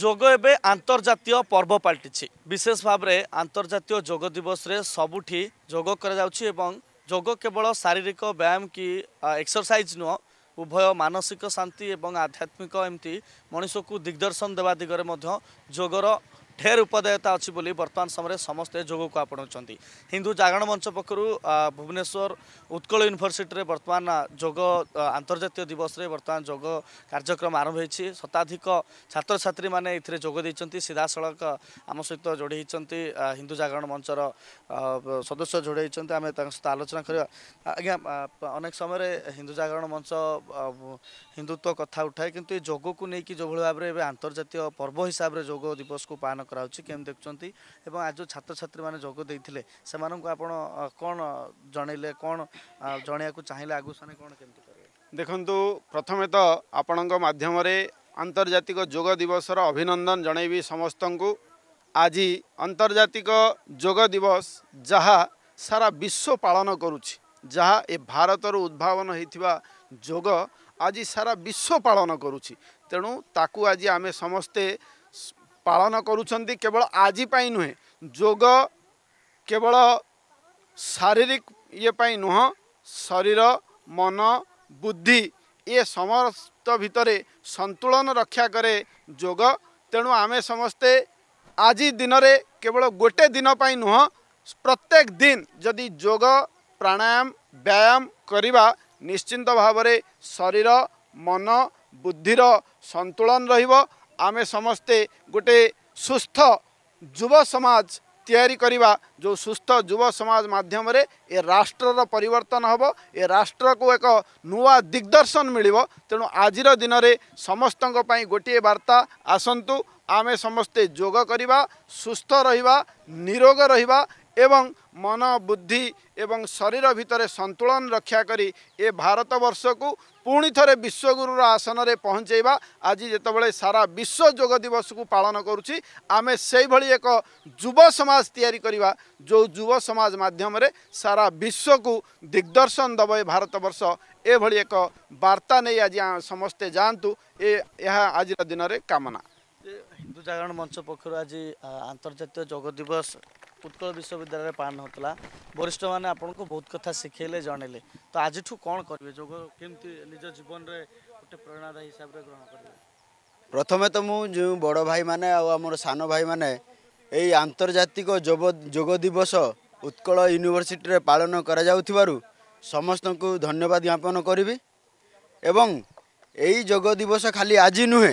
ଯୋଗ ଏବେ ଆନ୍ତର୍ଜାତୀୟ ପର୍ବ ପାଲଟିଛି ବିଶେଷ ଭାବରେ ଆନ୍ତର୍ଜାତୀୟ ଯୋଗ ଦିବସରେ ସବୁଠି ଯୋଗ କରାଯାଉଛି ଏବଂ ଯୋଗ କେବଳ ଶାରୀରିକ ବ୍ୟାୟାମ କି ଏକ୍ସରସାଇଜ୍ ନୁହଁ ଉଭୟ ମାନସିକ ଶାନ୍ତି ଏବଂ ଆଧ୍ୟାତ୍ମିକ ଏମିତି ମଣିଷକୁ ଦିଗ୍ଦର୍ଶନ ଦେବା ଦିଗରେ ମଧ୍ୟ ଯୋଗର ଢେର ଉପଦାୟତା ଅଛି ବୋଲି ବର୍ତ୍ତମାନ ସମୟରେ ସମସ୍ତେ ଯୋଗକୁ ଆପଣାଉଛନ୍ତି ହିନ୍ଦୁ ଜାଗରଣ ମଞ୍ଚ ପକ୍ଷରୁ ଭୁବନେଶ୍ୱର ଉତ୍କଳ ୟୁନିଭର୍ସିଟିରେ ବର୍ତ୍ତମାନ ଯୋଗ ଆନ୍ତର୍ଜାତୀୟ ଦିବସରେ ବର୍ତ୍ତମାନ ଯୋଗ କାର୍ଯ୍ୟକ୍ରମ ଆରମ୍ଭ ହୋଇଛି ଶତାଧିକ ଛାତ୍ରଛାତ୍ରୀମାନେ ଏଥିରେ ଯୋଗ ଦେଇଛନ୍ତି ସିଧାସଳଖ ଆମ ସହିତ ଯୋଡ଼ି ହୋଇଛନ୍ତି ହିନ୍ଦୁ ଜାଗରଣ ମଞ୍ଚର ସଦସ୍ୟ ଯୋଡ଼ି ହୋଇଛନ୍ତି ଆମେ ତାଙ୍କ ସହିତ ଆଲୋଚନା କରିବା ଆଜ୍ଞା ଅନେକ ସମୟରେ ହିନ୍ଦୁ ଜାଗରଣ ମଞ୍ଚ ହିନ୍ଦୁତ୍ୱ କଥା ଉଠାଏ କିନ୍ତୁ ଏ ଯୋଗକୁ ନେଇକି ଯେଉଁଭଳି ଭାବରେ ଏବେ ଆନ୍ତର୍ଜାତୀୟ ପର୍ବ ହିସାବରେ ଯୋଗ ଦିବସକୁ ପାଳନ ଆଲୋଚନା କରାଯାଉଛି କେମିତି ଦେଖୁଛନ୍ତି ଏବଂ ଆଜି ଯେଉଁ ଛାତ୍ରଛାତ୍ରୀମାନେ ଯୋଗ ଦେଇଥିଲେ ସେମାନଙ୍କୁ ଆପଣ କ'ଣ ଜଣେଇଲେ କ'ଣ ଜଣେଇବାକୁ ଚାହିଁଲେ ଆଗକୁ ସେମାନେ କ'ଣ କେମିତି କରିବେ ଦେଖନ୍ତୁ ପ୍ରଥମେ ତ ଆପଣଙ୍କ ମାଧ୍ୟମରେ ଆନ୍ତର୍ଜାତିକ ଯୋଗ ଦିବସର ଅଭିନନ୍ଦନ ଜଣାଇବି ସମସ୍ତଙ୍କୁ ଆଜି ଆନ୍ତର୍ଜାତିକ ଯୋଗ ଦିବସ ଯାହା ସାରା ବିଶ୍ୱ ପାଳନ କରୁଛି ଯାହା ଏ ଭାରତରୁ ଉଦ୍ଭାବନ ହୋଇଥିବା ଯୋଗ ଆଜି ସାରା ବିଶ୍ୱ ପାଳନ କରୁଛି ତେଣୁ ତାକୁ ଆଜି ଆମେ ସମସ୍ତେ ପାଳନ କରୁଛନ୍ତି କେବଳ ଆଜି ପାଇଁ ନୁହେଁ ଯୋଗ କେବଳ ଶାରୀରିକ ଇଏ ପାଇଁ ନୁହଁ ଶରୀର ମନ ବୁଦ୍ଧି ଇଏ ସମସ୍ତ ଭିତରେ ସନ୍ତୁଳନ ରକ୍ଷା କରେ ଯୋଗ ତେଣୁ ଆମେ ସମସ୍ତେ ଆଜି ଦିନରେ କେବଳ ଗୋଟେ ଦିନ ପାଇଁ ନୁହଁ ପ୍ରତ୍ୟେକ ଦିନ ଯଦି ଯୋଗ ପ୍ରାଣାୟାମ ବ୍ୟାୟାମ କରିବା ନିଶ୍ଚିନ୍ତ ଭାବରେ ଶରୀର ମନ ବୁଦ୍ଧିର ସନ୍ତୁଳନ ରହିବ ଆମେ ସମସ୍ତେ ଗୋଟେ ସୁସ୍ଥ ଯୁବ ସମାଜ ତିଆରି କରିବା ଯେଉଁ ସୁସ୍ଥ ଯୁବ ସମାଜ ମାଧ୍ୟମରେ ଏ ରାଷ୍ଟ୍ରର ପରିବର୍ତ୍ତନ ହେବ ଏ ରାଷ୍ଟ୍ରକୁ ଏକ ନୂଆ ଦିଗ୍ଦର୍ଶନ ମିଳିବ ତେଣୁ ଆଜିର ଦିନରେ ସମସ୍ତଙ୍କ ପାଇଁ ଗୋଟିଏ ବାର୍ତ୍ତା ଆସନ୍ତୁ ଆମେ ସମସ୍ତେ ଯୋଗ କରିବା ସୁସ୍ଥ ରହିବା ନିରୋଗ ରହିବା ଏବଂ ମନ ବୁଦ୍ଧି ଏବଂ ଶରୀର ଭିତରେ ସନ୍ତୁଳନ ରକ୍ଷା କରି ଏ ଭାରତବର୍ଷକୁ ପୁଣି ଥରେ ବିଶ୍ୱଗୁରୁର ଆସନରେ ପହଞ୍ଚାଇବା ଆଜି ଯେତେବେଳେ ସାରା ବିଶ୍ୱ ଯୋଗ ଦିବସକୁ ପାଳନ କରୁଛି ଆମେ ସେଇଭଳି ଏକ ଯୁବ ସମାଜ ତିଆରି କରିବା ଯେଉଁ ଯୁବ ସମାଜ ମାଧ୍ୟମରେ ସାରା ବିଶ୍ୱକୁ ଦିଗ୍ଦର୍ଶନ ଦେବ ଏ ଭାରତବର୍ଷ ଏଭଳି ଏକ ବାର୍ତ୍ତା ନେଇ ଆଜି ସମସ୍ତେ ଯାଆନ୍ତୁ ଏ ଏହା ଆଜିର ଦିନରେ କାମନା ହିନ୍ଦୁ ଜାଗରଣ ମଞ୍ଚ ପକ୍ଷରୁ ଆଜି ଆନ୍ତର୍ଜାତୀୟ ଯୋଗ ଦିବସ ଉତ୍କଳ ବିଶ୍ୱବିଦ୍ୟାଳୟରେ ପାଳନ ହେଉଥିଲା ବରିଷ୍ଠମାନେ ଆପଣଙ୍କୁ ବହୁତ କଥା ଶିଖେଇଲେ ଜଣେଇଲେ ତ ଆଜିଠୁ କ'ଣ କରିବେ ଯୋଗ କେମିତି ନିଜ ଜୀବନରେ ଗୋଟେ ପ୍ରେରଣାଦାୟୀ ହିସାବରେ ଗ୍ରହଣ କରିବେ ପ୍ରଥମେ ତ ମୁଁ ଯେଉଁ ବଡ଼ ଭାଇମାନେ ଆଉ ଆମର ସାନ ଭାଇମାନେ ଏଇ ଆନ୍ତର୍ଜାତିକ ଯୋଗ ଯୋଗ ଦିବସ ଉତ୍କଳ ୟୁନିଭର୍ସିଟିରେ ପାଳନ କରାଯାଉଥିବାରୁ ସମସ୍ତଙ୍କୁ ଧନ୍ୟବାଦ ଜ୍ଞାପନ କରିବି ଏବଂ ଏଇ ଯୋଗ ଦିବସ ଖାଲି ଆଜି ନୁହେଁ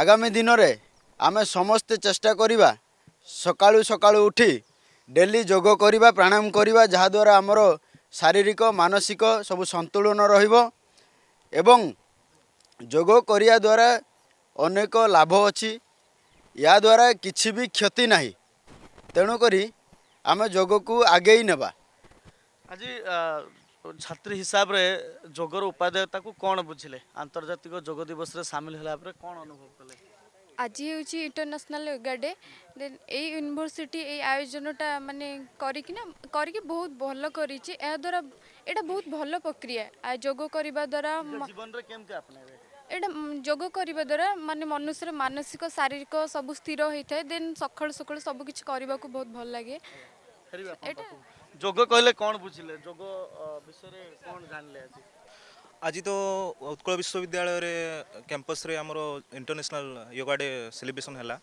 ଆଗାମୀ ଦିନରେ ଆମେ ସମସ୍ତେ ଚେଷ୍ଟା କରିବା ସକାଳୁ ସକାଳୁ ଉଠି ଡେଲି ଯୋଗ କରିବା ପ୍ରାଣାୟାମ କରିବା ଯାହାଦ୍ୱାରା ଆମର ଶାରୀରିକ ମାନସିକ ସବୁ ସନ୍ତୁଳନ ରହିବ ଏବଂ ଯୋଗ କରିବା ଦ୍ୱାରା ଅନେକ ଲାଭ ଅଛି ଏହାଦ୍ୱାରା କିଛି ବି କ୍ଷତି ନାହିଁ ତେଣୁକରି ଆମେ ଯୋଗକୁ ଆଗେଇ ନେବା ଆଜି ଛାତ୍ରୀ ହିସାବରେ ଯୋଗର ଉପାଦେୟତାକୁ କ'ଣ ବୁଝିଲେ ଆନ୍ତର୍ଜାତିକ ଯୋଗ ଦିବସରେ ସାମିଲ ହେଲା ପରେ କ'ଣ ଅନୁଭବ କଲେ আজি হচ্ছে ইন্টারন্যাশনাল যোগা ডে দেন এই ইউনিভার্সিটি এই আয়োজনটা মানে করিকি না করিকি বহুত ভালো করেছে এদ্বারা এটা বহুত ভালো প্রক্রিয়া আর যোগ করা দ্বারা এটা যোগ করা দ্বারা মানে মনুষ্যর মানসিক শারীরিক সব স্থির হয়ে থাকে দেন সকাল সকাল সব কিছু করা বহুত ভাল লাগে এটা যোগ কহিলে কোণ বুঝলে যোগ বিষয়ে কোণ জানলে আজি ଆଜି ତ ଉତ୍କଳ ବିଶ୍ୱବିଦ୍ୟାଳୟରେ କ୍ୟାମ୍ପସ୍ରେ ଆମର ଇଣ୍ଟରନ୍ୟାସନାଲ୍ ୟୋଗା ଡେ ସେଲିବ୍ରେସନ୍ ହେଲା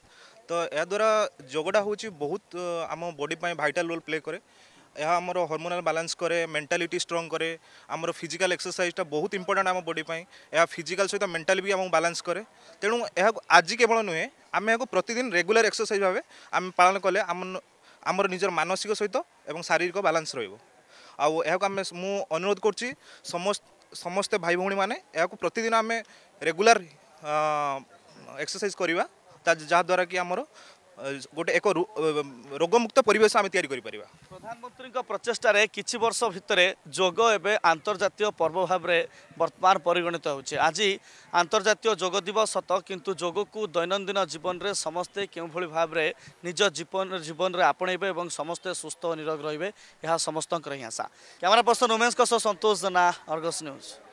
ତ ଏହାଦ୍ୱାରା ଯୋଗଟା ହେଉଛି ବହୁତ ଆମ ବଡି ପାଇଁ ଭାଇଟାଲ୍ ରୋଲ୍ ପ୍ଲେ କରେ ଏହା ଆମର ହର୍ମୋନାଲ୍ ବାଲାନ୍ସ କରେ ମେଣ୍ଟାଲିଟି ଷ୍ଟ୍ରଙ୍ଗ କରେ ଆମର ଫିଜିକାଲ୍ ଏକ୍ସରସାଇଜଟା ବହୁତ ଇମ୍ପୋର୍ଟାଣ୍ଟ ଆମ ବଡି ପାଇଁ ଏହା ଫିଜିକାଲ୍ ସହିତ ମେଣ୍ଟାଲି ବି ଆମକୁ ବାଲାନ୍ସ କରେ ତେଣୁ ଏହାକୁ ଆଜି କେବଳ ନୁହେଁ ଆମେ ଏହାକୁ ପ୍ରତିଦିନ ରେଗୁଲାର ଏକ୍ସରସାଇଜ ଭାବେ ଆମେ ପାଳନ କଲେ ଆମ ଆମର ନିଜର ମାନସିକ ସହିତ ଏବଂ ଶାରୀରିକ ବାଲାନ୍ସ ରହିବ ଆଉ ଏହାକୁ ଆମେ ମୁଁ ଅନୁରୋଧ କରୁଛି ସମସ୍ତ ସମସ୍ତେ ଭାଇ ଭଉଣୀମାନେ ଏହାକୁ ପ୍ରତିଦିନ ଆମେ ରେଗୁଲାର ଏକ୍ସରସାଇଜ୍ କରିବା ତା ଯାହାଦ୍ୱାରା କି ଆମର ଗୋଟେ ଏକ ରୋଗମୁକ୍ତ ପରିବେଶ ଆମେ ତିଆରି କରିପାରିବା ପ୍ରଧାନମନ୍ତ୍ରୀଙ୍କ ପ୍ରଚେଷ୍ଟାରେ କିଛି ବର୍ଷ ଭିତରେ ଯୋଗ ଏବେ ଆନ୍ତର୍ଜାତୀୟ ପର୍ବ ଭାବରେ ବର୍ତ୍ତମାନ ପରିଗଣିତ ହେଉଛି ଆଜି ଆନ୍ତର୍ଜାତୀୟ ଯୋଗ ଦିବସ ସତ କିନ୍ତୁ ଯୋଗକୁ ଦୈନନ୍ଦିନ ଜୀବନରେ ସମସ୍ତେ କେଉଁଭଳି ଭାବରେ ନିଜ ଜୀବନରେ ଆପଣେଇବେ ଏବଂ ସମସ୍ତେ ସୁସ୍ଥ ଓ ନିରୋଗ ରହିବେ ଏହା ସମସ୍ତଙ୍କର ହିଁ ଆଶା କ୍ୟାମେରା ପର୍ସନ୍ ଉମେଶଙ୍କ ସହ ସନ୍ତୋଷ ଜେନା ଅର୍ଗସ ନ୍ୟୁଜ୍